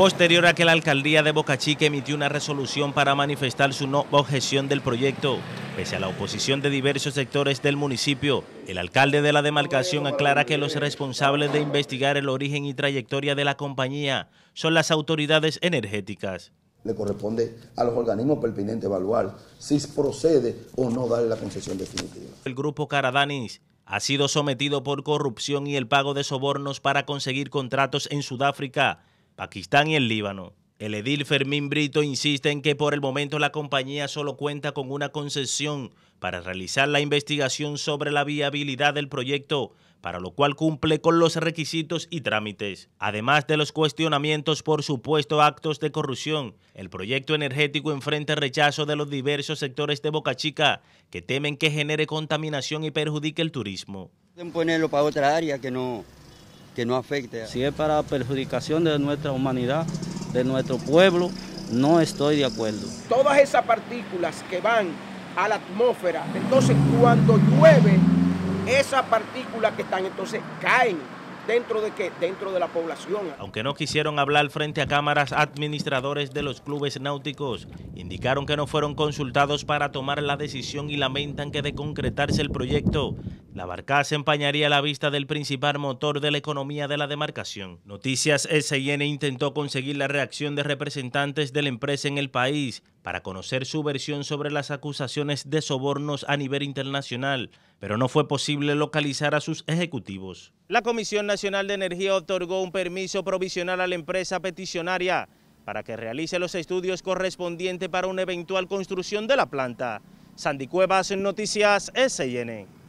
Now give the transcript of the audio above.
posterior a que la alcaldía de Boca Chica emitió una resolución para manifestar su no objeción del proyecto. Pese a la oposición de diversos sectores del municipio, el alcalde de la demarcación aclara que los responsables de investigar el origen y trayectoria de la compañía son las autoridades energéticas. Le corresponde a los organismos pertinentes evaluar si procede o no dar la concesión definitiva. El grupo Caradanis ha sido sometido por corrupción y el pago de sobornos para conseguir contratos en Sudáfrica Pakistán y el Líbano. El edil Fermín Brito insiste en que por el momento la compañía solo cuenta con una concesión para realizar la investigación sobre la viabilidad del proyecto, para lo cual cumple con los requisitos y trámites. Además de los cuestionamientos por supuesto actos de corrupción, el proyecto energético enfrenta rechazo de los diversos sectores de Boca Chica que temen que genere contaminación y perjudique el turismo. para otra área que no, que no afecte. Si es para perjudicación de nuestra humanidad, de nuestro pueblo, no estoy de acuerdo. Todas esas partículas que van a la atmósfera, entonces cuando llueve, esas partículas que están entonces caen dentro de qué? Dentro de la población. Aunque no quisieron hablar frente a cámaras, administradores de los clubes náuticos indicaron que no fueron consultados para tomar la decisión y lamentan que de concretarse el proyecto la barcaza empañaría la vista del principal motor de la economía de la demarcación. Noticias SIN intentó conseguir la reacción de representantes de la empresa en el país para conocer su versión sobre las acusaciones de sobornos a nivel internacional, pero no fue posible localizar a sus ejecutivos. La Comisión Nacional de Energía otorgó un permiso provisional a la empresa peticionaria para que realice los estudios correspondientes para una eventual construcción de la planta. Sandy Cuevas, Noticias SIN.